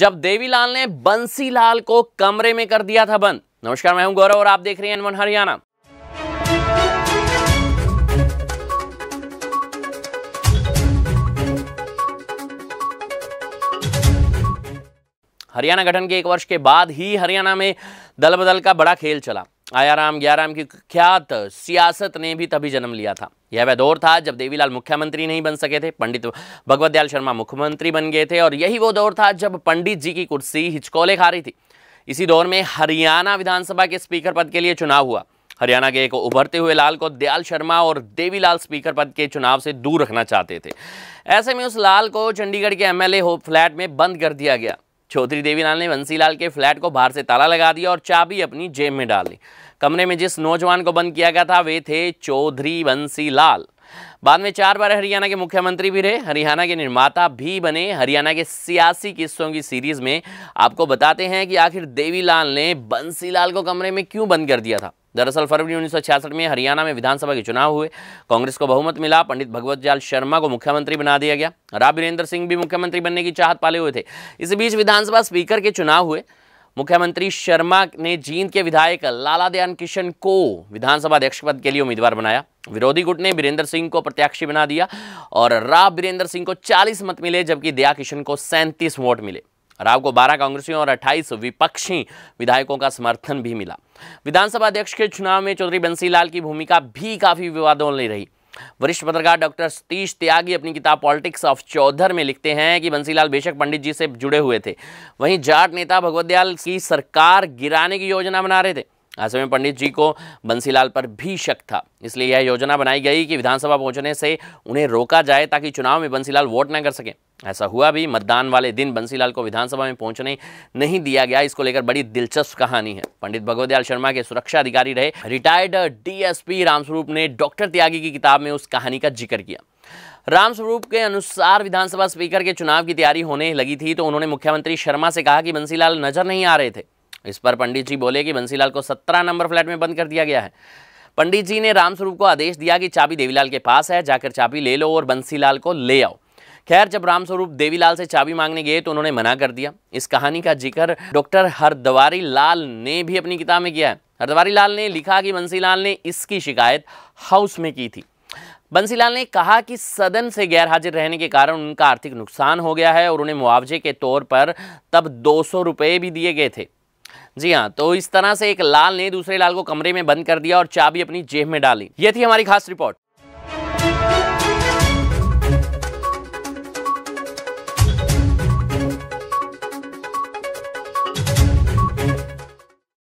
जब देवीलाल ने बंसीलाल को कमरे में कर दिया था बंद नमस्कार मैं हूं गौरव और आप देख रहे हैं एनवन हरियाणा हरियाणा गठन के एक वर्ष के बाद ही हरियाणा में दल बदल का बड़ा खेल चला आयाराम ग्याराम की ख्यात सियासत ने भी तभी जन्म लिया था यह वह दौर था जब देवीलाल मुख्यमंत्री नहीं बन सके थे पंडित भगवत दयाल शर्मा मुख्यमंत्री बन गए थे और यही वो दौर था जब पंडित जी की कुर्सी हिचकोले खा रही थी इसी दौर में हरियाणा विधानसभा के स्पीकर पद के लिए चुनाव हुआ हरियाणा के एक उभरते हुए लाल को दयाल शर्मा और देवीलाल स्पीकर पद के चुनाव से दूर रखना चाहते थे ऐसे में उस लाल को चंडीगढ़ के एमएलए हो फ्लैट में बंद कर दिया गया चौधरी देवीलाल ने बंसीलाल के फ्लैट को बाहर से ताला लगा दिया और चाबी अपनी जेब में डाल ली कमरे में जिस नौजवान को बंद किया गया था वे थे चौधरी बंसीलाल बाद में चार बार हरियाणा के मुख्यमंत्री भी रहे हरियाणा के निर्माता भी बने हरियाणा के सियासी किस्सों की सीरीज में आपको बताते हैं कि आखिर देवीलाल ने बंसीलाल को कमरे में क्यों बंद कर दिया था दरअसल फरवरी उन्नीस में हरियाणा में विधानसभा के चुनाव हुए कांग्रेस को बहुमत मिला पंडित भगवत जाल शर्मा को मुख्यमंत्री बना दिया गया राब वीरेंद्र सिंह भी मुख्यमंत्री बनने की चाहत पाले हुए थे इसी बीच विधानसभा स्पीकर के चुनाव हुए मुख्यमंत्री शर्मा ने जींद के विधायक लाला दयान किशन को विधानसभा अध्यक्ष पद के लिए उम्मीदवार बनाया विरोधी गुट ने बीरेंद्र सिंह को प्रत्याशी बना दिया और राव बीरेंद्र सिंह को 40 मत मिले जबकि दया किशन को 37 वोट मिले राव को 12 कांग्रेसियों और 28 विपक्षी विधायकों का समर्थन भी मिला विधानसभा अध्यक्ष के चुनाव में चौधरी बंसीलाल की भूमिका भी काफी विवादों रही वरिष्ठ पत्रकार डॉक्टर सतीश त्यागी अपनी किताब पॉलिटिक्स ऑफ चौधर में लिखते हैं कि बंसीलाल बेशक पंडित जी से जुड़े हुए थे वहीं जाट नेता भगवत दयाल की सरकार गिराने की योजना बना रहे थे ऐसे में पंडित जी को बंसीलाल पर भी शक था इसलिए यह योजना बनाई गई कि विधानसभा पहुंचने से उन्हें रोका जाए ताकि चुनाव में बंसीलाल वोट न कर सकें ऐसा हुआ भी मतदान वाले दिन बंसीलाल को विधानसभा में पहुंचने नहीं दिया गया इसको लेकर बड़ी दिलचस्प कहानी है पंडित भगवदयाल शर्मा के सुरक्षा अधिकारी रहे रिटायर्ड डीएसपी रामस्वरूप ने डॉक्टर त्यागी की किताब में उस कहानी का जिक्र किया रामस्वरूप के अनुसार विधानसभा स्पीकर के चुनाव की तैयारी होने लगी थी तो उन्होंने मुख्यमंत्री शर्मा से कहा कि बंसीलाल नजर नहीं आ रहे थे इस पर पंडित जी बोले कि बंसीलाल को सत्रह नंबर फ्लैट में बंद कर दिया गया है पंडित जी ने रामस्वरूप को आदेश दिया कि चाबी देवीलाल के पास है जाकर चाबी ले लो और बंसीलाल को ले आओ खैर जब रामस्वरूप देवीलाल से चाबी मांगने गए तो उन्होंने मना कर दिया इस कहानी का जिक्र डॉक्टर हरद्वारी लाल ने भी अपनी किताब में किया है हरद्वारी लाल ने लिखा कि बंसीलाल ने इसकी शिकायत हाउस में की थी बंसीलाल ने कहा कि सदन से गैर हाजिर रहने के कारण उनका आर्थिक नुकसान हो गया है और उन्हें मुआवजे के तौर पर तब दो सौ रुपये भी दिए गए थे जी हाँ तो इस तरह से एक लाल ने दूसरे लाल को कमरे में बंद कर दिया और चाबी अपनी जेब में डाली ये थी हमारी खास रिपोर्ट